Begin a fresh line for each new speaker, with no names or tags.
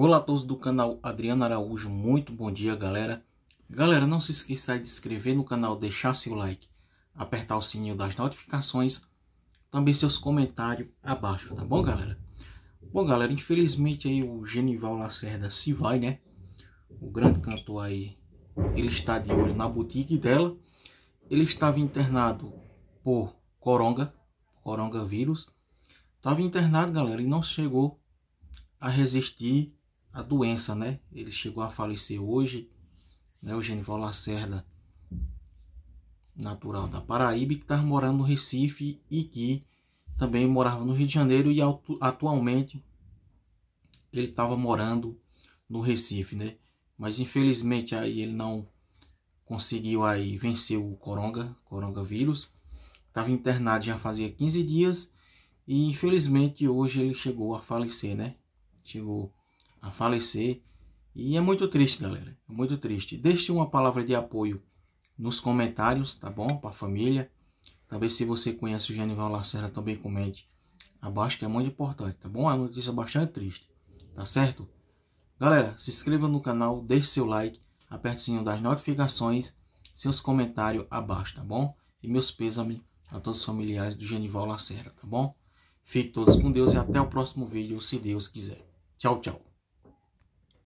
Olá a todos do canal Adriano Araújo, muito bom dia galera. Galera, não se esqueça de se inscrever no canal, deixar seu like, apertar o sininho das notificações, também seus comentários abaixo, tá bom galera? Bom galera, infelizmente aí o Genival Lacerda se vai, né? O grande cantor aí, ele está de olho na boutique dela. Ele estava internado por coronga, coronga vírus, Estava internado galera e não chegou a resistir a doença, né? Ele chegou a falecer hoje, né? O Genival Lacerda, natural da Paraíba, que estava morando no Recife e que também morava no Rio de Janeiro e atualmente ele estava morando no Recife, né? Mas infelizmente aí ele não conseguiu aí vencer o coronga, coronavírus. Estava internado já fazia 15 dias e infelizmente hoje ele chegou a falecer, né? Chegou a falecer. E é muito triste, galera. É muito triste. Deixe uma palavra de apoio nos comentários, tá bom? Para a família. Talvez se você conhece o Genival Lacerda também comente abaixo, que é muito importante, tá bom? É uma notícia bastante triste, tá certo? Galera, se inscreva no canal, deixe seu like, aperte o sininho das notificações, seus comentários abaixo, tá bom? E meus pêsames a todos os familiares do Genival Lacerda, tá bom? Fiquem todos com Deus e até o próximo vídeo, se Deus quiser. Tchau, tchau.